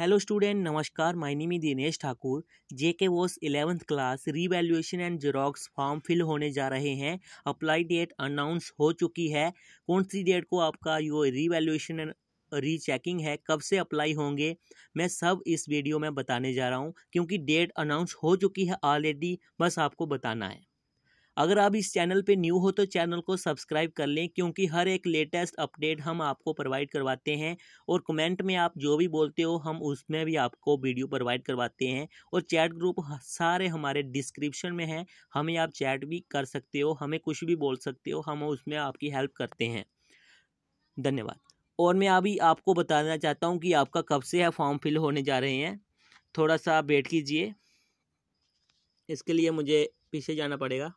hello student नमस्कार my name is Dinesh Thakur J K BOSE eleventh class revaluation and xerox form fill होने जा रहे हैं अप्लाई डेट अनाउंस हो चुकी है कौन सी डेट को आपका यो रीवैल्यूएशन एंड रीचेकिंग है कब से अप्लाई होंगे मैं सब इस वीडियो में बताने जा रहा हूँ क्योंकि डेट अनाउंस हो चुकी है ऑलरेडी बस आपको बताना है अगर आप इस चैनल पे न्यू हो तो चैनल को सब्सक्राइब कर लें क्योंकि हर एक लेटेस्ट अपडेट हम आपको प्रोवाइड करवाते हैं और कमेंट में आप जो भी बोलते हो हम उसमें भी आपको वीडियो प्रोवाइड करवाते हैं और चैट ग्रुप सारे हमारे डिस्क्रिप्शन में हैं हमें आप चैट भी कर सकते हो हमें कुछ भी बोल सकते हो हम उसमें आपकी हेल्प करते हैं धन्यवाद और मैं अभी आपको बताना चाहता हूँ कि आपका कब से है फॉर्म फिल होने जा रहे हैं थोड़ा सा आप वेट कीजिए इसके लिए मुझे पीछे जाना पड़ेगा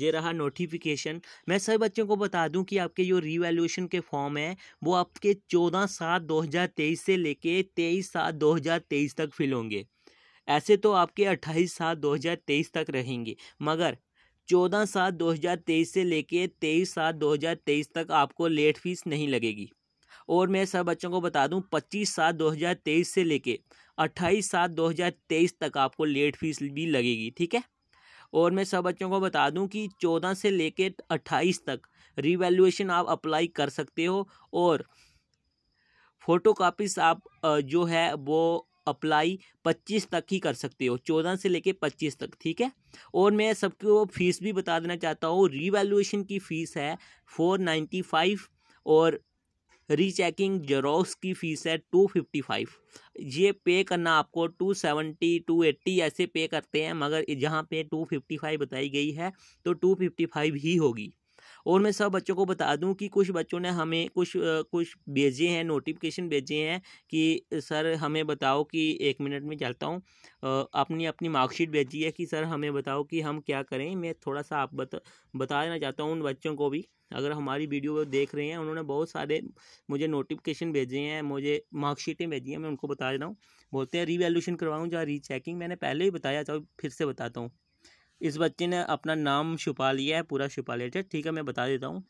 ये रहा नोटिफिकेशन मैं सभी बच्चों को बता दूं कि आपके जो रिवेल्यूशन के फॉर्म है वो आपके चौदह सात दो हज़ार तेईस से लेके तेईस सात दो हज़ार तेईस तक फिल होंगे ऐसे तो आपके अट्ठाईस सात दो हज़ार तेईस तक रहेंगे मगर चौदह सात दो हज़ार तेईस से लेके तेईस सात दो हज़ार तेईस तक आपको लेट फीस नहीं लगेगी और मैं सब बच्चों को बता दूं पच्चीस सात दो हज़ार तेईस से लेके अट्ठाईस सात दो हज़ार तेईस तक आपको लेट फीस भी लगेगी ठीक है और मैं सब बच्चों को बता दूं कि चौदह से लेके अट्ठाईस तक रिवैल्यूएशन आप अप्लाई कर सकते हो और फ़ोटो कापीस आप जो है वो अप्लाई पच्चीस तक ही कर सकते हो चौदह से लेके पच्चीस तक ठीक है और मैं सबको फ़ीस भी बता देना चाहता हूँ रीवैल्यूएशन की फ़ीस है फोर नाइन्टी फाइव और रीचेकिंग जेरोक्स की फ़ीस है टू फिफ्टी फाइव ये पे करना आपको टू सेवेंटी टू एट्टी ऐसे पे करते हैं मगर जहाँ पे टू फिफ्टी फाइव बताई गई है तो टू फिफ्टी फाइव ही होगी और मैं सब बच्चों को बता दूं कि कुछ बच्चों ने हमें कुछ कुछ भेजे हैं नोटिफिकेशन भेजे हैं कि सर हमें बताओ कि एक मिनट में चलता हूँ अपनी अपनी मार्कशीट भेजी है कि सर हमें बताओ कि हम क्या करें मैं थोड़ा सा आप बता बता देना चाहता हूँ उन बच्चों को भी अगर हमारी वीडियो देख रहे हैं उन्होंने बहुत सारे मुझे नोटिफिकेशन भेजे हैं मुझे मार्कशीटें भेजी हैं मैं उनको बता दे रहा हूँ बोलते हैं रीवैल्यूशन करवाऊँ या रीचेकिंग मैंने पहले ही बताया था फिर से बताता हूँ इस बच्चे ने अपना नाम छुपा लिया है पूरा छुपा लिया ठीक है मैं बता देता हूँ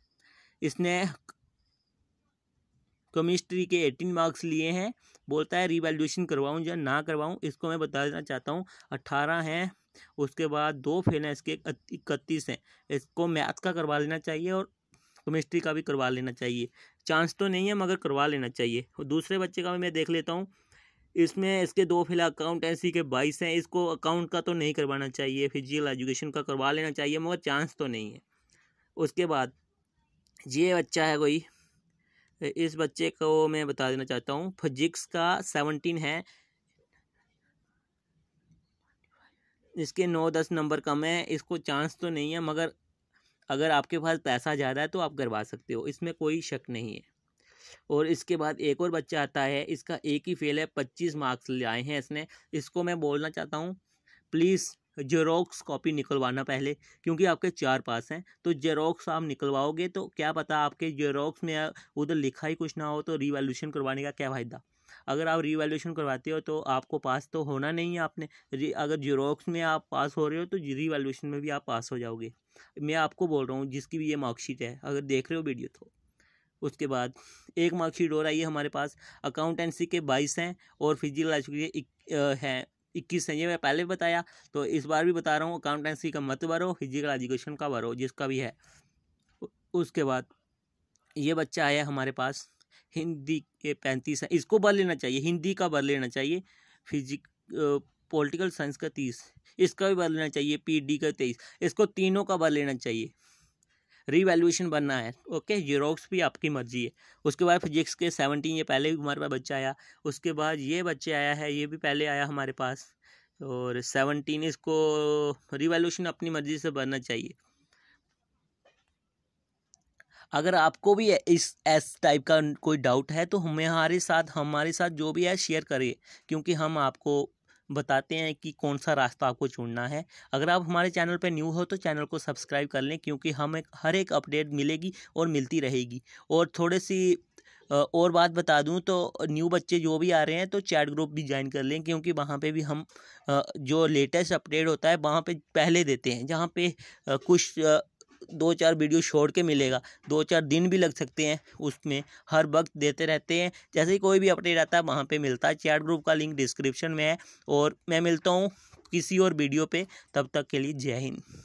इसने केमिस्ट्री के एटीन मार्क्स लिए हैं बोलता है रिवेल्यूशन करवाऊँ या ना करवाऊँ इसको मैं बता देना चाहता हूँ अट्ठारह हैं उसके बाद दो फेल हैं इसके इकतीस हैं इसको मैथ का करवा लेना चाहिए और केमिस्ट्री का भी करवा लेना चाहिए चांस तो नहीं है मगर करवा लेना चाहिए दूसरे बच्चे का भी मैं देख लेता हूँ इसमें इसके दो फिलहाल अकाउंटेंसी के बाईस हैं इसको अकाउंट का तो नहीं करवाना चाहिए फिजिकल एजुकेशन का करवा लेना चाहिए मगर चांस तो नहीं है उसके बाद ये बच्चा है कोई इस बच्चे को मैं बता देना चाहता हूँ फिजिक्स का सेवनटीन है इसके नौ दस नंबर कम है इसको चांस तो नहीं है मगर अगर आपके पास पैसा ज़्यादा है तो आप करवा सकते हो इसमें कोई शक नहीं है और इसके बाद एक और बच्चा आता है इसका एक ही फेल है पच्चीस मार्क्स ले आए हैं इसने इसको मैं बोलना चाहता हूँ प्लीज़ जेरोक्स कॉपी निकलवाना पहले क्योंकि आपके चार पास हैं तो जेरोक्स आप निकलवाओगे तो क्या पता आपके जेरोक्स में उधर लिखा ही कुछ ना हो तो रिवॉल्यूशन करवाने का क्या फ़ायदा अगर आप रिवॉल्यूशन करवाते हो तो आपको पास तो होना नहीं है आपने अगर जेरोक्स में आप पास हो रहे हो तो रिवॉल्यूशन में भी आप पास हो जाओगे मैं आपको बोल रहा हूँ जिसकी भी ये मार्कशीट है अगर देख रहे हो वीडियो तो उसके बाद एक मार्कशीट और आई है हमारे पास अकाउंटेंसी के बाईस हैं और फिजिकल एजुकेशन है इक्कीस हैं ये मैं पहले भी बताया तो इस बार भी बता रहा हूँ अकाउंटेंसी का मत भरो फिजिकल एजुकेशन का भरो जिसका भी है उसके बाद ये बच्चा आया हमारे पास हिंदी के पैंतीस है इसको भर लेना चाहिए हिंदी का भर लेना चाहिए फिजिक पॉलिटिकल साइंस का तीस इसका भी भर लेना चाहिए पीडी का तेईस इसको तीनों का भर लेना चाहिए रीवैल्यूएशन बनना है ओके जीरोक्स भी आपकी मर्जी है उसके बाद फिजिक्स के सेवनटीन ये पहले भी हमारे पास बच्चा आया उसके बाद ये बच्चे आया है ये भी पहले आया हमारे पास और सेवनटीन इसको रिवॉल्यूशन अपनी मर्जी से बनना चाहिए अगर आपको भी इस एस टाइप का कोई डाउट है तो हमें हमारे साथ हमारे साथ जो भी है शेयर करिए क्योंकि हम आपको बताते हैं कि कौन सा रास्ता आपको चुनना है अगर आप हमारे चैनल पर न्यू हो तो चैनल को सब्सक्राइब कर लें क्योंकि हमें हर एक अपडेट मिलेगी और मिलती रहेगी और थोड़े सी और बात बता दूं तो न्यू बच्चे जो भी आ रहे हैं तो चैट ग्रुप भी ज्वाइन कर लें क्योंकि वहाँ पे भी हम जो लेटेस्ट अपडेट होता है वहाँ पे पहले देते हैं जहाँ पे कुछ दो चार वीडियो छोड़ के मिलेगा दो चार दिन भी लग सकते हैं उसमें हर वक्त देते रहते हैं जैसे ही कोई भी अपडेट आता है वहाँ पर मिलता है चैट ग्रुप का लिंक डिस्क्रिप्शन में है और मैं मिलता हूँ किसी और वीडियो पे तब तक के लिए जय हिंद